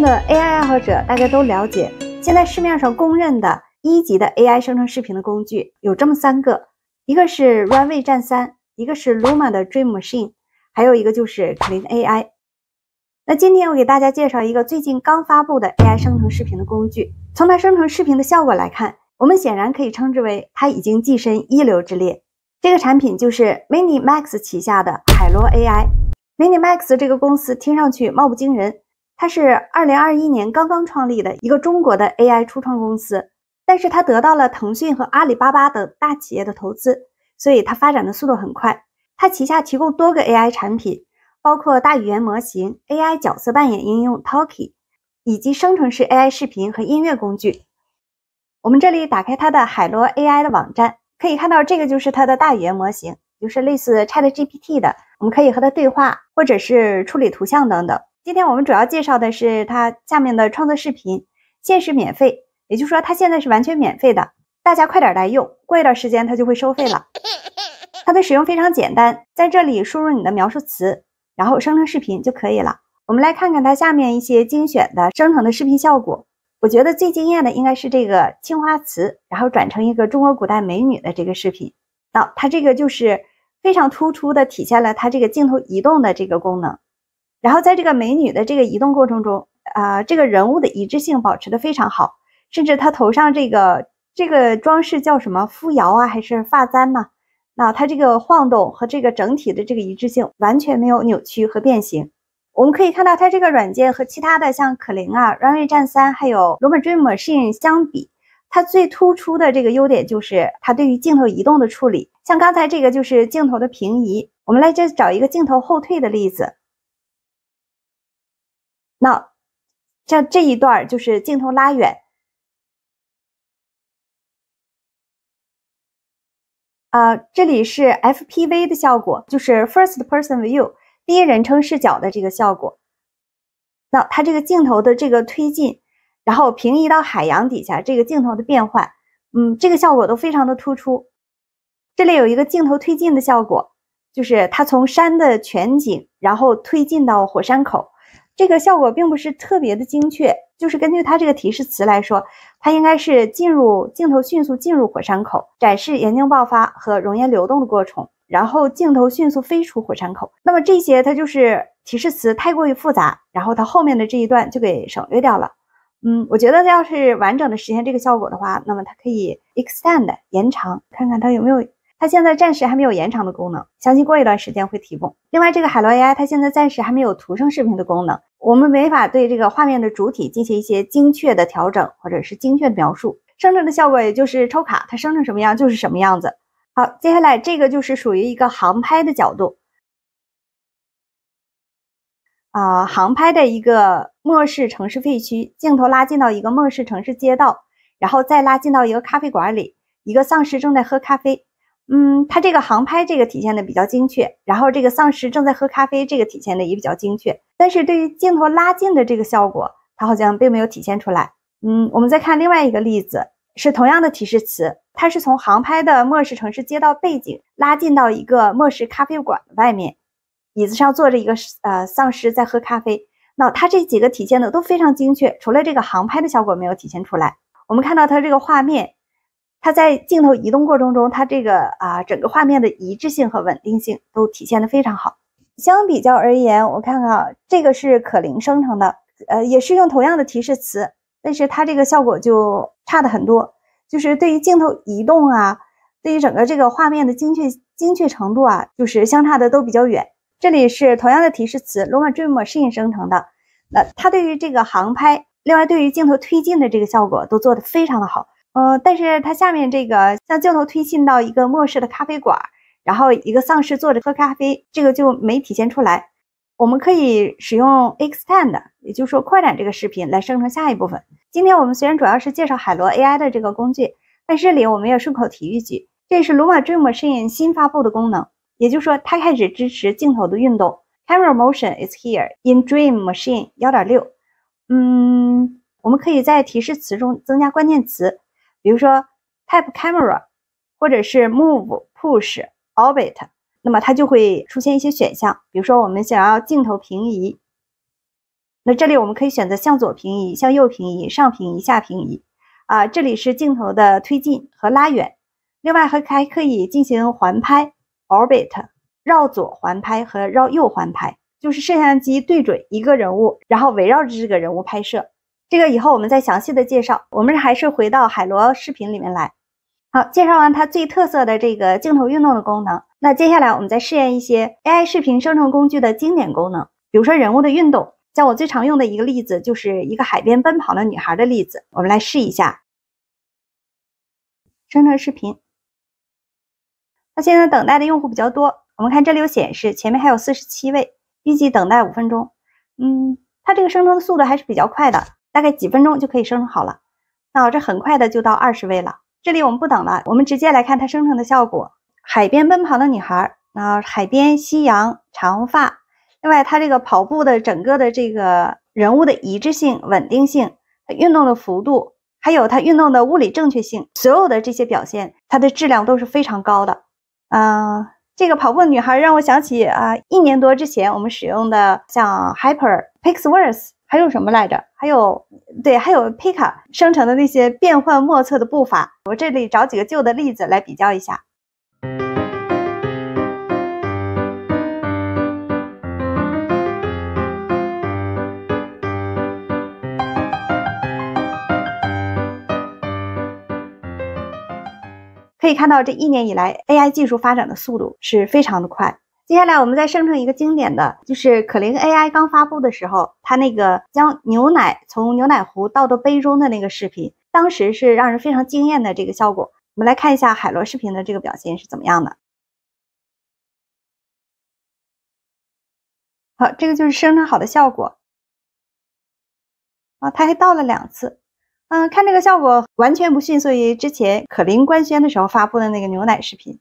的 AI 爱好者，大家都了解。现在市面上公认的一级的 AI 生成视频的工具有这么三个，一个是 Runway 战三，一个是 Luma 的 Dream Machine，还有一个就是 Clean AI。那今天我给大家介绍一个最近刚发布的 AI 生成视频的工具，从它生成视频的效果来看，我们显然可以称之为它已经跻身一流之列。这个产品就是 Mini Max 旗下的海螺 AI。Mini Max 这个公司听上去貌不惊人。它是二零二一年刚刚创立的一个中国的 AI 初创公司，但是它得到了腾讯和阿里巴巴等大企业的投资，所以它发展的速度很快。它旗下提供多个 AI 产品，包括大语言模型、AI 角色扮演应用 Talki，以及生成式 AI 视频和音乐工具。我们这里打开它的海螺 AI 的网站，可以看到这个就是它的大语言模型，就是类似 ChatGPT 的，我们可以和它对话，或者是处理图像等等。今天我们主要介绍的是它下面的创作视频，限时免费，也就是说它现在是完全免费的，大家快点来用，过一段时间它就会收费了。它的使用非常简单，在这里输入你的描述词，然后生成视频就可以了。我们来看看它下面一些精选的生成的视频效果。我觉得最惊艳的应该是这个青花瓷，然后转成一个中国古代美女的这个视频。那它这个就是非常突出的体现了它这个镜头移动的这个功能。然后在这个美女的这个移动过程中，啊，这个人物的一致性保持的非常好，甚至她头上这个这个装饰叫什么？扶摇啊，还是发簪呢？那它这个晃动和这个整体的这个一致性完全没有扭曲和变形。我们可以看到，它这个软件和其他的像可灵啊、Runway 战三还有罗马 Dream Machine 相比，它最突出的这个优点就是它对于镜头移动的处理。像刚才这个就是镜头的平移，我们来这找一个镜头后退的例子。那像这一段就是镜头拉远，啊，这里是 FPV 的效果，就是 first person view 第一人称视角的这个效果。那它这个镜头的这个推进，然后平移到海洋底下，这个镜头的变换，嗯，这个效果都非常的突出。这里有一个镜头推进的效果，就是它从山的全景，然后推进到火山口。这个效果并不是特别的精确，就是根据它这个提示词来说，它应该是进入镜头迅速进入火山口，展示岩浆爆发和熔岩流动的过程，然后镜头迅速飞出火山口。那么这些它就是提示词太过于复杂，然后它后面的这一段就给省略掉了。嗯，我觉得要是完整的实现这个效果的话，那么它可以 extend 延长，看看它有没有，它现在暂时还没有延长的功能，相信过一段时间会提供。另外这个海螺 AI 它现在暂时还没有图生视频的功能。我们没法对这个画面的主体进行一些精确的调整，或者是精确描述，生成的效果也就是抽卡，它生成什么样就是什么样子。好，接下来这个就是属于一个航拍的角度，啊，航拍的一个末世城市废墟，镜头拉近到一个末世城市街道，然后再拉近到一个咖啡馆里，一个丧尸正在喝咖啡。嗯，它这个航拍这个体现的比较精确，然后这个丧尸正在喝咖啡，这个体现的也比较精确，但是对于镜头拉近的这个效果，它好像并没有体现出来。嗯，我们再看另外一个例子，是同样的提示词，它是从航拍的末世城市街道背景拉近到一个末世咖啡馆的外面，椅子上坐着一个呃丧尸在喝咖啡。那它这几个体现的都非常精确，除了这个航拍的效果没有体现出来。我们看到它这个画面。它在镜头移动过程中，它这个啊整个画面的一致性和稳定性都体现的非常好。相比较而言，我看看啊，这个是可灵生成的，呃，也是用同样的提示词，但是它这个效果就差的很多。就是对于镜头移动啊，对于整个这个画面的精确精确程度啊，就是相差的都比较远。这里是同样的提示词，罗马 Dream Machine 生成的，那它对于这个航拍，另外对于镜头推进的这个效果都做的非常的好。呃，但是它下面这个，向镜头推进到一个末世的咖啡馆，然后一个丧尸坐着喝咖啡，这个就没体现出来。我们可以使用 Extend，也就是说扩展这个视频来生成下一部分。今天我们虽然主要是介绍海螺 AI 的这个工具，但这里我们要顺口提一句，这是罗马 Dream Machine 新发布的功能，也就是说它开始支持镜头的运动，Camera Motion is here in Dream Machine 1.6。嗯，我们可以在提示词中增加关键词。比如说，Type Camera，或者是 Move、Push、Orbit，那么它就会出现一些选项。比如说，我们想要镜头平移，那这里我们可以选择向左平移、向右平移、上平移、下平移。啊，这里是镜头的推进和拉远。另外还还可以进行环拍 （Orbit），绕左环拍和绕右环拍，就是摄像机对准一个人物，然后围绕着这个人物拍摄。这个以后我们再详细的介绍。我们还是回到海螺视频里面来，好，介绍完它最特色的这个镜头运动的功能。那接下来我们再试验一些 AI 视频生成工具的经典功能，比如说人物的运动。像我最常用的一个例子，就是一个海边奔跑的女孩的例子。我们来试一下生成视频。那现在等待的用户比较多，我们看这里有显示，前面还有四十七位，预计等待五分钟。嗯，它这个生成的速度还是比较快的。大概几分钟就可以生成好了，那我这很快的就到二十位了。这里我们不等了，我们直接来看它生成的效果。海边奔跑的女孩，那海边夕阳，长发。另外，它这个跑步的整个的这个人物的一致性、稳定性，运动的幅度，还有它运动的物理正确性，所有的这些表现，它的质量都是非常高的。嗯，这个跑步女孩让我想起啊，一年多之前我们使用的像 h y p e r p i x w o r s e 还有什么来着？还有，对，还有 Pika 生成的那些变幻莫测的步伐。我这里找几个旧的例子来比较一下，可以看到，这一年以来，AI 技术发展的速度是非常的快。接下来，我们再生成一个经典的，就是可灵 AI 刚发布的时候，它那个将牛奶从牛奶壶倒到杯中的那个视频，当时是让人非常惊艳的这个效果。我们来看一下海螺视频的这个表现是怎么样的。好，这个就是生成好的效果啊，它还倒了两次。嗯，看这个效果完全不逊色于之前可灵官宣的时候发布的那个牛奶视频。